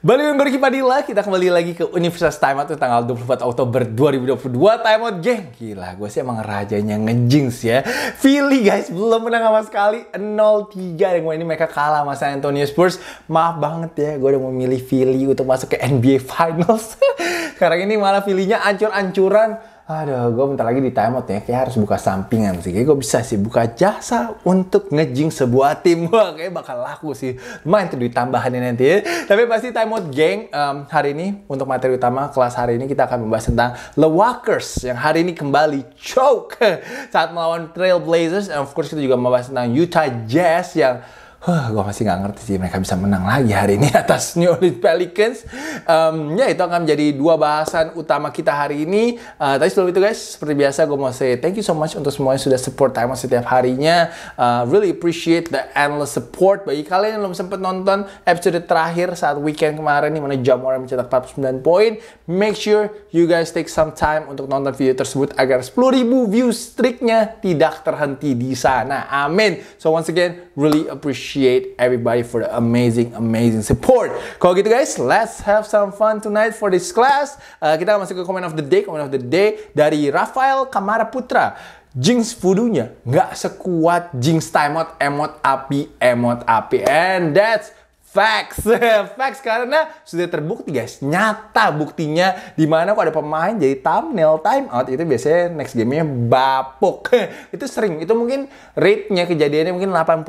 Balik dengan Gorky Padilla, kita kembali lagi ke Universitas Time Out tanggal 24 Oktober 2022 Time Out geng. Gila, gue sih emang rajanya ngejinx ya. Philly guys, belum menang sama sekali 0-3 yang gue ini mereka kalah sama San Antonio Spurs. Maaf banget ya, gue udah memilih milih Philly untuk masuk ke NBA Finals. Sekarang ini malah Philly-nya ancur-ancuran Aduh, gue bentar lagi di timeout ya. Kayak harus buka sampingan sih. Kayak gue bisa sih buka jasa untuk ngejing sebuah tim. Wah, kayak bakal laku sih. Lumayan tuh duit tambahannya nanti ya. Tapi pasti timeout geng. Um, hari ini untuk materi utama kelas hari ini kita akan membahas tentang The Walkers. Yang hari ini kembali choke saat melawan Trailblazers. And of course kita juga membahas tentang Utah Jazz yang huh, gue masih nggak ngerti sih mereka bisa menang lagi hari ini atas New Orleans Pelicans. Um, ya itu akan menjadi dua bahasan utama kita hari ini. Uh, tapi sebelum itu guys, seperti biasa gue mau say thank you so much untuk semuanya sudah support Time setiap harinya. Uh, really appreciate the endless support. Bagi kalian yang belum sempat nonton episode terakhir saat weekend kemarin di mana jam orang mencetak 49 poin, make sure you guys take some time untuk nonton video tersebut agar 10.000 views streaknya tidak terhenti di sana. Amin. So once again, really appreciate appreciate everybody for the amazing, amazing support. Kalau gitu guys, let's have some fun tonight for this class. Uh, kita masuk ke comment of the day. Comment of the day dari Rafael Kamara Putra. Jinx voodoo-nya nggak sekuat Jinx timeout, emot api, emot api. And that's Facts, facts karena sudah terbukti guys, nyata buktinya di mana kok ada pemain jadi thumbnail time out itu biasanya next gamenya bapuk. itu sering, itu mungkin rate-nya kejadiannya mungkin 80%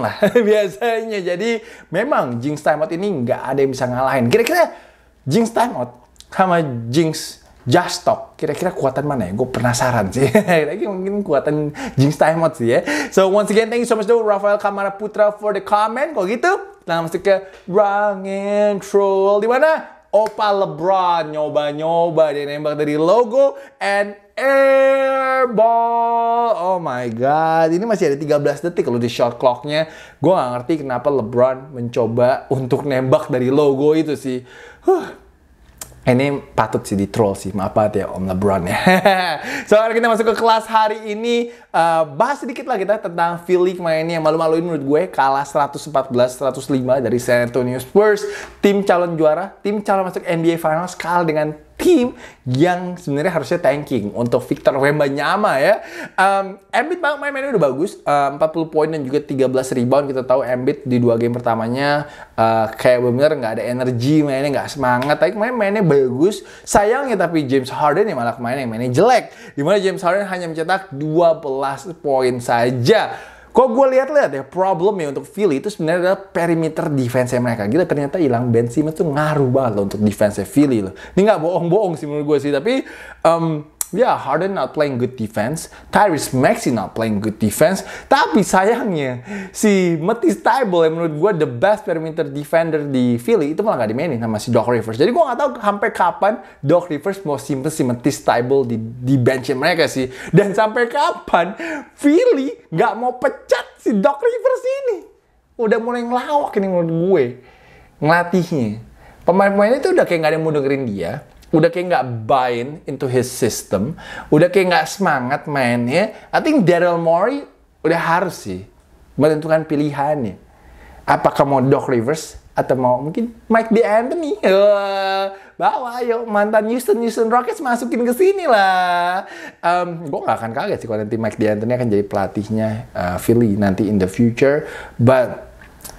lah biasanya. Jadi memang Jinx out ini nggak ada yang bisa ngalahin. Kira-kira Jinx out sama Jinx Just Talk. Kira-kira kuatan mana ya? Gue penasaran sih. Kira-kira mungkin kuatan Jinx Timeout sih ya. So once again, thank you so much to Rafael Kamara Putra for the comment. Kalau gitu, kita masuk ke Wrong and Troll. Di mana? Opa LeBron nyoba-nyoba dia nembak dari logo and airball. Oh my god, ini masih ada 13 detik loh di short clocknya. Gue gak ngerti kenapa LeBron mencoba untuk nembak dari logo itu sih. Huh, ini patut sih di troll sih, maaf banget ya Om LeBron ya. Soalnya kita masuk ke kelas hari ini, uh, bahas sedikit lah kita tentang Philly main ini yang malu-maluin menurut gue kalah 114-105 dari San Antonio Spurs, tim calon juara, tim calon masuk NBA Finals kalah dengan tim yang sebenarnya harusnya tanking untuk Victor Wembanyama ya. Um, Embiid main mainnya udah bagus, uh, 40 poin dan juga 13 rebound. Kita tahu Embiid di dua game pertamanya uh, kayak benar nggak ada energi, mainnya nggak semangat. Tapi main mainnya bagus. Sayangnya tapi James Harden yang malah main yang mainnya jelek. Dimana James Harden hanya mencetak 12 poin saja. Kok gue lihat-lihat ya problem ya untuk Philly itu sebenarnya adalah perimeter defense mereka. Gila ternyata hilang Ben Simmons tuh ngaruh banget loh untuk defense Philly loh. Ini nggak bohong-bohong sih menurut gue sih tapi um, Ya, Harden not playing good defense. Tyrese Maxey not playing good defense. Tapi sayangnya, si Matisse Tybel yang menurut gue the best perimeter defender di Philly, itu malah gak dimainin sama si Doc Rivers. Jadi gue gak tahu sampai kapan Doc Rivers mau simpen si Matisse Tybel di, di benchin mereka sih. Dan sampai kapan Philly gak mau pecat si Doc Rivers ini. Udah mulai ngelawak ini menurut gue. Ngelatihnya. Pemain-pemainnya itu udah kayak gak ada yang mau dengerin dia udah kayak nggak buy-in into his system, udah kayak nggak semangat mainnya, I think Daryl Morey udah harus sih menentukan pilihannya. Apakah mau Doc Rivers atau mau mungkin Mike D'Antoni eh, bawa yuk mantan Houston Houston Rockets masukin ke sini lah. Um, gue nggak akan kaget sih kalau nanti Mike D'Antoni akan jadi pelatihnya uh, Philly nanti in the future. But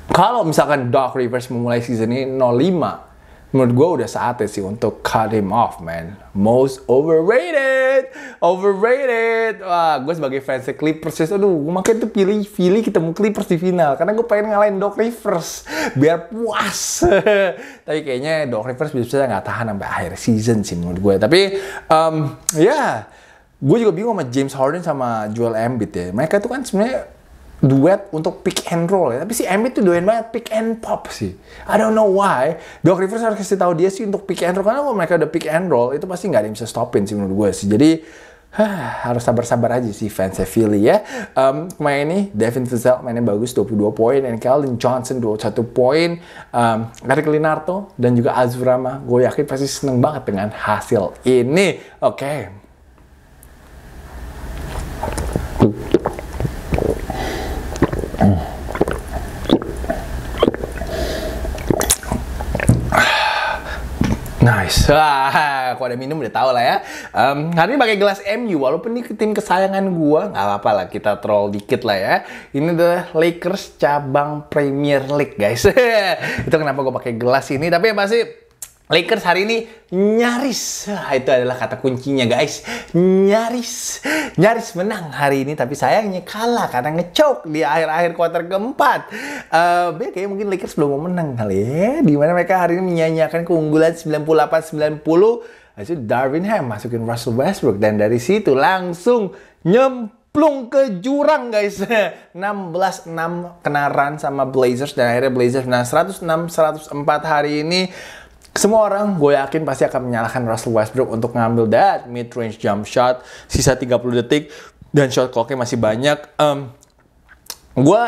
kalau misalkan Doc Rivers memulai season ini 05 menurut gue udah saatnya sih untuk cut him off man most overrated overrated wah gue sebagai fans Clippers ya aduh gue makin tuh pilih pilih ketemu Clippers di final karena gue pengen ngalahin Doc Rivers biar puas tapi kayaknya Doc Rivers bisa nggak tahan sampai akhir season sih menurut gue tapi um, ya yeah, gue juga bingung sama James Harden sama Joel Embiid ya mereka tuh kan sebenarnya duet untuk pick and roll ya. Tapi si Embiid tuh doyan banget pick and pop sih. I don't know why. Doc Rivers harus kasih tahu dia sih untuk pick and roll karena kalau mereka udah pick and roll itu pasti nggak ada yang bisa stopin sih menurut gue sih. Jadi huh, harus sabar-sabar aja sih fans ya, Philly ya. Um, pemain ini Devin Vassell mainnya bagus 22 poin dan Calvin Johnson 21 poin. Um, Eric Linarto dan juga Azurama gue yakin pasti seneng banget dengan hasil ini. Oke, okay. guys. Wah, kalau ada minum udah tau lah ya. Um, hari ini pakai gelas MU, walaupun ini tim kesayangan gua, nggak apa-apa lah kita troll dikit lah ya. Ini adalah Lakers cabang Premier League guys. Itu kenapa gua pakai gelas ini. Tapi yang pasti Lakers hari ini nyaris, ah, itu adalah kata kuncinya guys, nyaris, nyaris menang hari ini tapi sayangnya kalah karena ngecok di akhir-akhir kuarter keempat. Uh, eh, kayaknya mungkin Lakers belum mau menang kali ya, dimana mereka hari ini menyanyiakan keunggulan 98-90, nah, itu Darwin Ham masukin Russell Westbrook dan dari situ langsung nyemplung ke jurang guys 16-6 kenaran sama Blazers dan akhirnya Blazers menang 106-104 hari ini semua orang gue yakin pasti akan menyalahkan Russell Westbrook untuk ngambil that mid-range jump shot sisa 30 detik dan shot clocknya masih banyak. Um, gue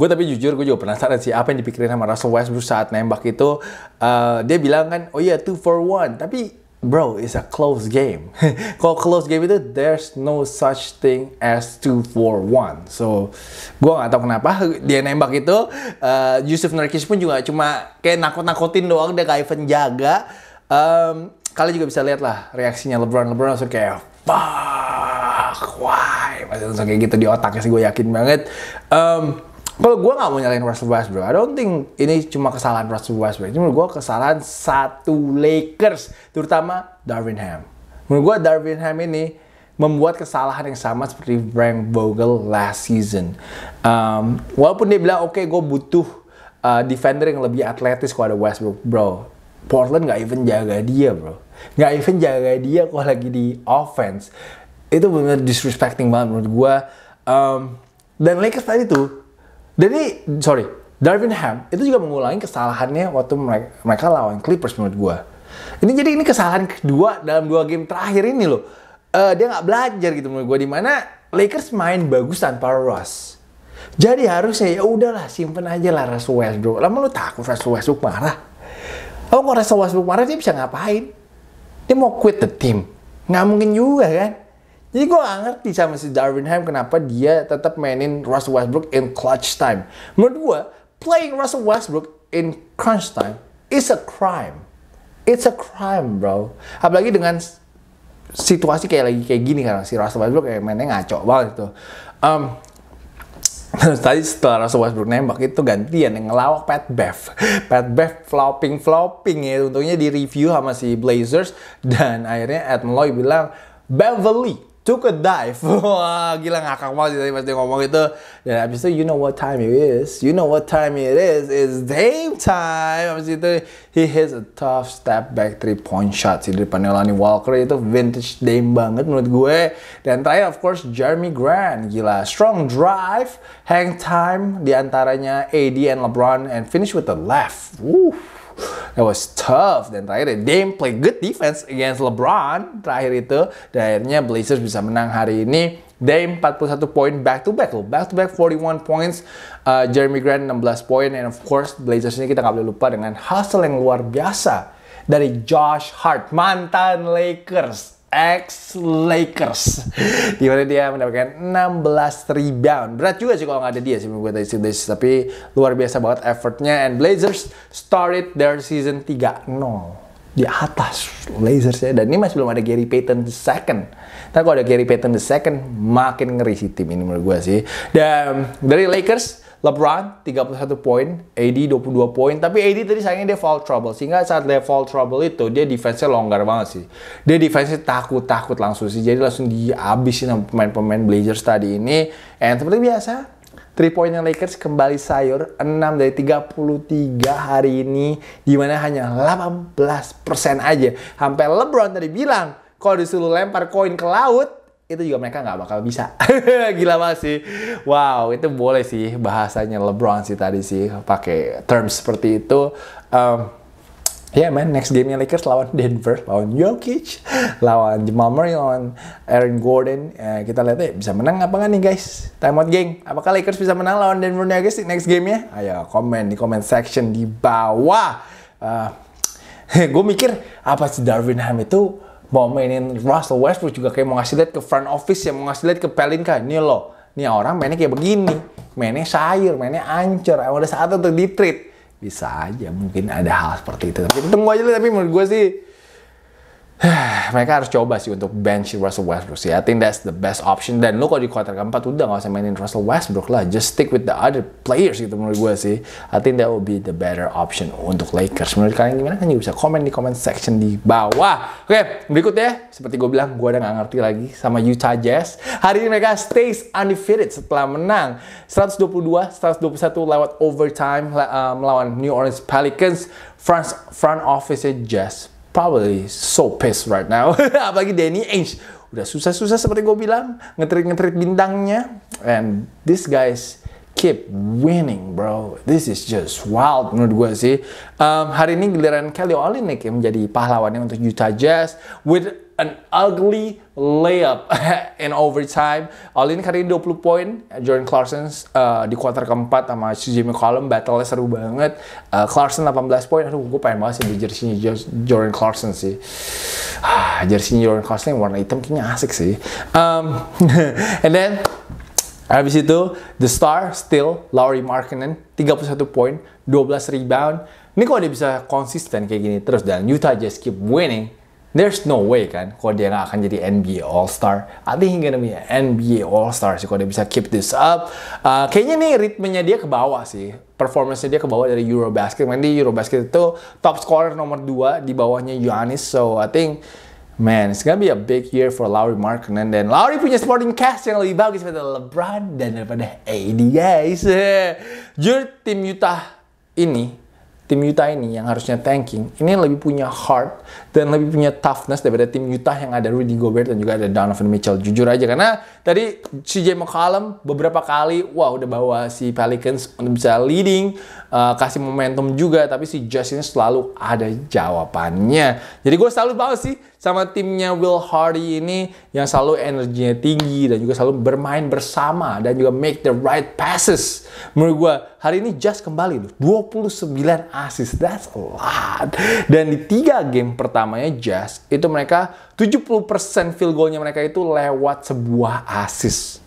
gue tapi jujur gue juga penasaran sih apa yang dipikirin sama Russell Westbrook saat nembak itu uh, dia bilang kan oh iya yeah, two for one tapi bro, it's a close game. Kalau close game itu there's no such thing as two for one. So, gua nggak tahu kenapa dia nembak itu. Uh, Yusuf Nurkic pun juga cuma kayak nakut-nakutin doang dia kayak Ivan jaga. Um, kalian juga bisa lihat lah reaksinya LeBron. LeBron langsung kayak fuck, why? Masih langsung kayak gitu di otaknya sih gue yakin banget. Um, kalau gue nggak mau nyalain Russell Westbrook, I don't think ini cuma kesalahan Russell Westbrook. Ini menurut gue kesalahan satu Lakers, terutama Darwin Ham. Menurut gue Darwin Ham ini membuat kesalahan yang sama seperti Frank Vogel last season. Um, walaupun dia bilang, oke okay, gue butuh uh, defender yang lebih atletis kalau ada Westbrook, bro. Portland nggak even jaga dia, bro. Nggak even jaga dia kalau lagi di offense. Itu benar disrespecting banget menurut gue. Um, dan Lakers tadi tuh jadi, sorry, Darwin Ham itu juga mengulangi kesalahannya waktu mereka, mereka lawan Clippers menurut gue. Ini jadi ini kesalahan kedua dalam dua game terakhir ini loh. Uh, dia nggak belajar gitu menurut gue. mana Lakers main bagus tanpa Ross. Jadi harusnya ya udahlah simpen aja lah Russell Westbrook. Lama lu takut Russell Westbrook marah. Kalau kok Russell Westbrook marah dia bisa ngapain? Dia mau quit the team. Nggak mungkin juga kan? Jadi gue gak ngerti sama si Darwin Ham kenapa dia tetap mainin Russell Westbrook in clutch time. Menurut gue, playing Russell Westbrook in crunch time is a crime. It's a crime, bro. Apalagi dengan situasi kayak lagi kayak gini kan si Russell Westbrook kayak mainnya ngaco banget itu. Um, tadi setelah Russell Westbrook nembak itu gantian yang ngelawak Pat Bev. Pat Bev flopping flopping ya. Untungnya di review sama si Blazers dan akhirnya Ed Malloy bilang Beverly took a dive. Wah, gila ngakak banget tadi pas dia ngomong itu. Dan abis itu, you know what time it is. You know what time it is. It's game time. Abis itu, he hits a tough step back three point shot. Sih, dari Lonnie Walker itu vintage Dame banget menurut gue. Dan terakhir, of course, Jeremy Grant. Gila, strong drive, hang time diantaranya AD and LeBron and finish with the left. Woo. That was tough. Dan terakhir Dame play good defense against LeBron. Terakhir itu, dan akhirnya Blazers bisa menang hari ini. Dame 41 poin back to back loh, back to back 41 points. Uh, Jeremy Grant 16 poin and of course Blazers ini kita nggak boleh lupa dengan hustle yang luar biasa dari Josh Hart mantan Lakers ex Lakers di mana dia mendapatkan 16 rebound berat juga sih kalau nggak ada dia sih gue tadi tapi luar biasa banget effortnya and Blazers started their season 3-0 di atas Blazers ya dan ini masih belum ada Gary Payton the second tapi kalau ada Gary Payton the second makin ngeri sih tim ini menurut gue sih dan dari Lakers LeBron 31 poin, AD 22 poin, tapi AD tadi sayangnya dia foul trouble. Sehingga saat dia foul trouble itu dia defense-nya longgar banget sih. Dia defense-nya takut-takut langsung sih. Jadi langsung dihabisin sama pemain-pemain Blazers tadi ini. And seperti biasa, 3 yang Lakers kembali sayur 6 dari 33 hari ini dimana hanya 18% aja. Sampai LeBron tadi bilang kalau disuruh lempar koin ke laut itu juga mereka nggak bakal bisa. Gila banget sih. Wow, itu boleh sih bahasanya LeBron sih tadi sih pakai term seperti itu. Um, Ya yeah, man, next game-nya Lakers lawan Denver, lawan Jokic, lawan Jamal Murray, lawan Aaron Gordon. Eh, kita lihat deh ya, bisa menang apa nggak nih guys? Time out geng. Apakah Lakers bisa menang lawan Denver Nuggets di next game-nya? Ayo komen di comment section di bawah. Uh, gue mikir apa sih Darwin Ham itu mau mainin Russell Westbrook juga kayak mau ngasih lihat ke front office ya, mau ngasih lihat ke Pelinka, ini loh, ini orang mainnya kayak begini, mainnya sayur, mainnya ancur, emang saat saat untuk di-treat. Bisa aja mungkin ada hal seperti itu. Tapi tunggu aja lah, tapi menurut gue sih mereka harus coba sih untuk bench Russell Westbrook sih. I think that's the best option. Dan lo kalau di kuarter keempat udah gak usah mainin Russell Westbrook lah. Just stick with the other players gitu menurut gue sih. I think that will be the better option untuk Lakers. Menurut kalian gimana? Kan juga bisa komen di comment section di bawah. Oke, okay, berikutnya. Seperti gue bilang, gue udah nggak ngerti lagi sama Utah Jazz. Hari ini mereka stays undefeated setelah menang 122-121 lewat overtime uh, melawan New Orleans Pelicans. France, front office-nya Jazz probably so pissed right now. Apalagi Danny Ainge. Udah susah-susah seperti gue bilang. Ngetrit-ngetrit bintangnya. And this guys keep winning bro. This is just wild menurut gue sih. Um, hari ini giliran Kelly Olynyk yang menjadi pahlawannya untuk Utah Jazz. With an ugly layup in overtime. All ini kali ini 20 poin. Jordan Clarkson uh, di kuarter keempat sama CJ McCollum battle seru banget. Uh, Clarkson 18 poin. Aduh, gue pengen banget sih di jersey Jordan Clarkson sih. Ah, jersey Jordan Clarkson yang warna hitam kayaknya asik sih. Um, and then Habis itu, the star still Laurie Markkinen, 31 poin, 12 rebound. Ini kok dia bisa konsisten kayak gini terus dan Utah just keep winning There's no way kan, kalau dia nggak akan jadi NBA All Star. I think he's gonna be NBA All Star sih kalau dia bisa keep this up. Uh, kayaknya nih ritmenya dia ke bawah sih. Performance-nya dia ke bawah dari Eurobasket. Nanti Eurobasket itu top scorer nomor 2 di bawahnya Giannis. So I think Man, it's gonna be a big year for Lowry Markkinen dan Lowry punya sporting cast yang lebih bagus daripada LeBron dan daripada AD guys. Jujur tim Utah ini tim Utah ini yang harusnya tanking, ini lebih punya heart dan lebih punya toughness daripada tim Utah yang ada Rudy Gobert dan juga ada Donovan Mitchell. Jujur aja karena tadi CJ McCollum beberapa kali wow udah bawa si Pelicans untuk bisa leading, uh, kasih momentum juga tapi si Justin selalu ada jawabannya. Jadi gue selalu bawa sih sama timnya Will Hardy ini yang selalu energinya tinggi dan juga selalu bermain bersama dan juga make the right passes. Menurut gue Hari ini Jazz kembali loh, 29 assist, that's a lot. Dan di tiga game pertamanya Jazz, itu mereka 70% field goalnya mereka itu lewat sebuah assist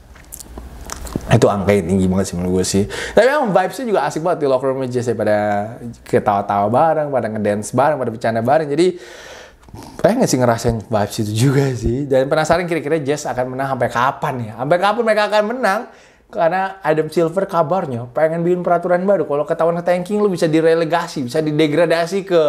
itu angka yang tinggi banget sih menurut gue sih. Tapi emang vibesnya juga asik banget di locker room aja sih ya, pada ketawa-tawa bareng, pada ngedance bareng, pada bercanda bareng. Jadi pengen sih ngerasain vibes itu juga sih. Dan penasaran kira-kira Jazz akan menang sampai kapan ya? Sampai kapan mereka akan menang? karena Adam Silver kabarnya pengen bikin peraturan baru. Kalau ketahuan tanking lu bisa direlegasi, bisa didegradasi ke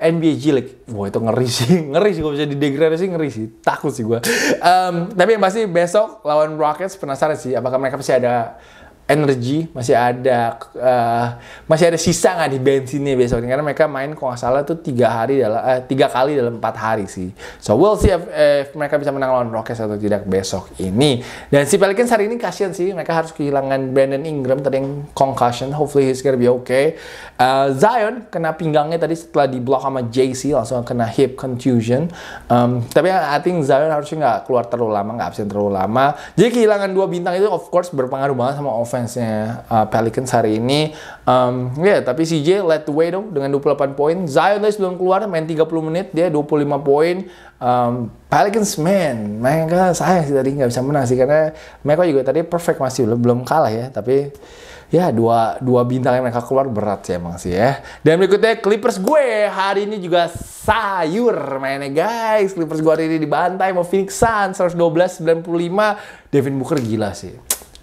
NBA G League. Wah itu ngeri sih, ngeri sih kalau bisa didegradasi, ngeri sih. Takut sih gue. Um, tapi yang pasti besok lawan Rockets penasaran sih apakah mereka masih ada energi masih ada uh, masih ada sisa nggak di bensinnya besok ini karena mereka main kalau nggak salah tuh tiga hari dalam uh, tiga kali dalam empat hari sih so we'll see if, if mereka bisa menang lawan Rockets atau tidak besok ini dan si Pelicans hari ini kasihan sih mereka harus kehilangan Brandon Ingram tadi yang concussion hopefully he's gonna be okay uh, Zion kena pinggangnya tadi setelah di block sama JC langsung kena hip contusion um, tapi I think Zion harusnya nggak keluar terlalu lama nggak absen terlalu lama jadi kehilangan dua bintang itu of course berpengaruh banget sama offense offense-nya uh, Pelicans hari ini. Um, ya, yeah, tapi CJ led the way dong dengan 28 poin. Zion Lewis belum keluar, main 30 menit, dia 25 poin. Um, Pelicans, man, mereka sayang sih tadi nggak bisa menang sih, karena mereka juga tadi perfect masih belum, belum kalah ya, tapi ya dua, dua bintang yang mereka keluar berat sih emang sih ya. Dan berikutnya Clippers gue hari ini juga sayur mainnya guys. Clippers gue hari ini dibantai mau Phoenix Suns 112-95. Devin Booker gila sih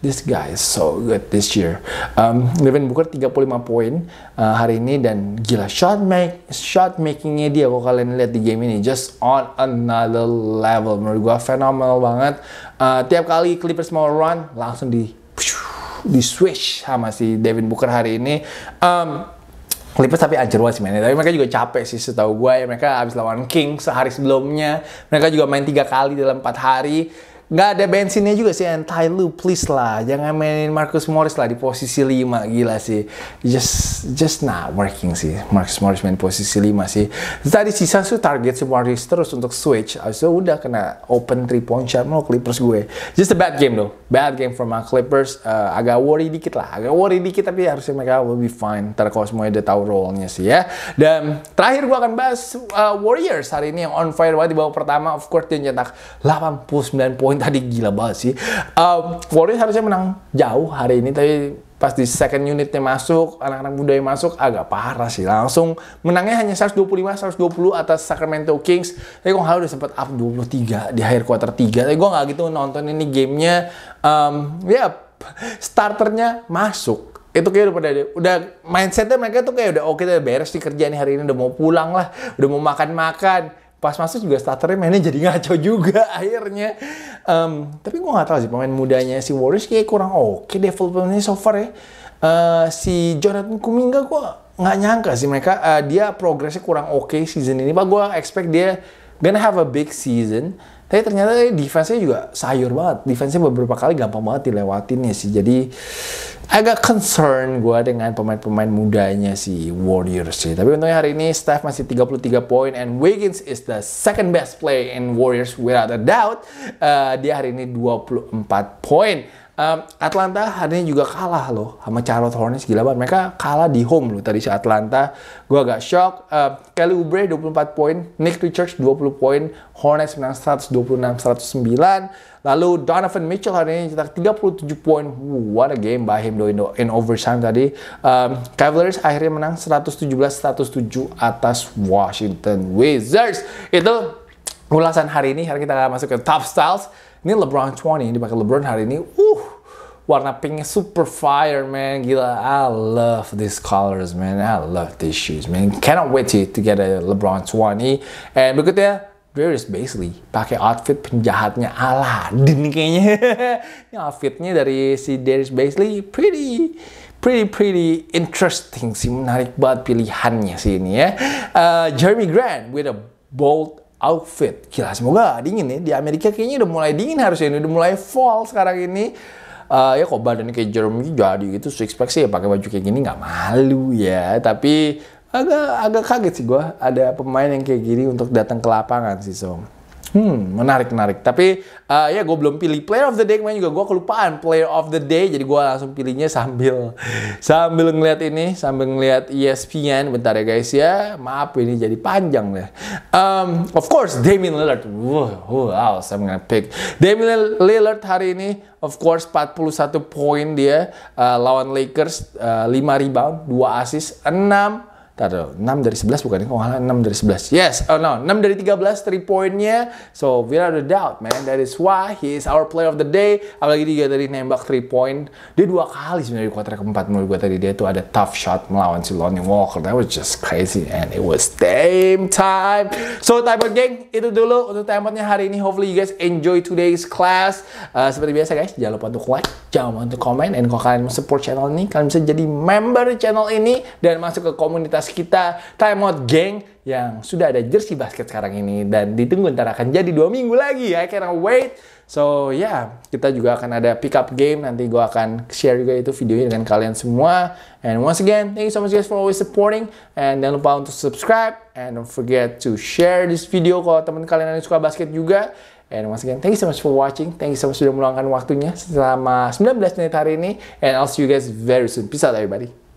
this guy is so good this year. Um, Devin Booker 35 poin uh, hari ini dan gila shot make shot makingnya dia kalau kalian lihat di game ini just on another level menurut gua fenomenal banget. Uh, tiap kali Clippers mau run langsung di di switch sama si Devin Booker hari ini. Um, Clippers tapi anjir banget sih mainnya. Tapi mereka juga capek sih setahu gue ya. Mereka habis lawan King sehari sebelumnya. Mereka juga main tiga kali dalam empat hari nggak ada bensinnya juga sih anti lu please lah jangan mainin Marcus Morris lah di posisi 5 gila sih just just not working sih Marcus Morris main posisi 5 sih tadi sisa tuh target si Morris terus untuk switch ah, so udah kena open 3 point shot mau Clippers gue just a bad game though bad game for my Clippers uh, agak worry dikit lah agak worry dikit tapi harusnya mereka will be fine ntar kalau semuanya udah tahu role-nya sih ya dan terakhir gue akan bahas uh, Warriors hari ini yang on fire banget di babak pertama of course dia nyetak 89 poin tadi gila banget sih. Uh, Warriors harusnya menang jauh hari ini, tapi pas di second unitnya masuk, anak-anak muda yang masuk agak parah sih. Langsung menangnya hanya 125-120 atas Sacramento Kings. Tapi kok udah sempat up 23 di akhir quarter 3. Tapi gue nggak gitu nonton ini gamenya. Um, ya, yeah, starternya masuk itu kayak udah pada udah mindsetnya mereka tuh kayak udah oke oh, udah beres nih kerjaan hari ini udah mau pulang lah udah mau makan makan pas masuk juga starternya mainnya jadi ngaco juga akhirnya. Um, tapi gue nggak tahu sih pemain mudanya si Warriors kayak kurang oke okay developmentnya so far ya. Uh, si Jonathan Kuminga gue nggak nyangka sih mereka uh, dia progresnya kurang oke okay season ini. Pak gue expect dia gonna have a big season tapi ternyata eh, defense-nya juga sayur banget. Defense-nya beberapa kali gampang banget dilewatin ya sih. Jadi agak concern gue dengan pemain-pemain mudanya si Warriors sih. Tapi untungnya hari ini Steph masih 33 poin and Wiggins is the second best play in Warriors without a doubt. Uh, dia hari ini 24 poin. Um, Atlanta ini juga kalah loh sama Charlotte Hornets gila banget. Mereka kalah di home loh tadi si Atlanta. Gue agak shock. Uh, Kelly Oubre 24 poin, Nick Richards 20 poin, Hornets menang 126-109. Lalu Donovan Mitchell hari ini cetak 37 poin. what a game by him though in, in overtime tadi. Um, Cavaliers akhirnya menang 117-107 atas Washington Wizards. Itu ulasan hari ini. Hari kita akan masuk ke top styles. Ini LeBron 20 yang dipakai LeBron hari ini. Uh, warna pinknya super fire man. Gila, I love these colors man. I love these shoes man. Cannot wait to, to get a LeBron 20. And berikutnya Darius Basley pakai outfit penjahatnya Aladdin kayaknya. Ini outfitnya dari si Darius Basley pretty pretty pretty interesting sih menarik banget pilihannya sih ini ya. Uh, Jeremy Grant with a bold outfit. Gila, semoga dingin nih. Ya. Di Amerika kayaknya udah mulai dingin harusnya ini. Udah mulai fall sekarang ini. Uh, ya kok badan kayak Jeremy gitu jadi gitu six pack sih ya pakai baju kayak gini nggak malu ya tapi agak agak kaget sih gue ada pemain yang kayak gini untuk datang ke lapangan sih so Hmm, menarik, menarik. Tapi uh, ya gue belum pilih player of the day kemarin juga gue kelupaan player of the day. Jadi gue langsung pilihnya sambil sambil ngeliat ini, sambil ngeliat ESPN. Bentar ya guys ya. Maaf ini jadi panjang ya. Um, of course Damian Lillard. Wow, who else I'm gonna pick? Damian Lillard hari ini of course 41 poin dia uh, lawan Lakers, uh, eh, 5 rebound, 2 assist, 6 ada 6 dari 11 bukan? Ya? Kalau nggak 6 dari 11. Yes, oh no, 6 dari 13 3 poinnya. So, without a doubt, man. That is why he is our player of the day. Apalagi dia tadi nembak 3 point. Dia dua kali sebenarnya di kuarter keempat menurut gue tadi. Dia tuh ada tough shot melawan si Lonnie Walker. That was just crazy and it was game time. So, time out, gang, Itu dulu untuk time outnya hari ini. Hopefully you guys enjoy today's class. Uh, seperti biasa, guys. Jangan lupa untuk like, jangan lupa untuk comment And kalau kalian mau support channel ini, kalian bisa jadi member channel ini dan masuk ke komunitas kita Time Out Gang yang sudah ada jersey basket sekarang ini dan ditunggu ntar akan jadi dua minggu lagi ya karena wait so ya yeah, kita juga akan ada pick up game nanti gue akan share juga itu videonya dengan kalian semua and once again thank you so much guys for always supporting and jangan lupa untuk subscribe and don't forget to share this video kalau teman kalian yang suka basket juga And once again, thank you so much for watching. Thank you so much sudah meluangkan waktunya selama 19 menit hari ini. And I'll see you guys very soon. Peace out everybody.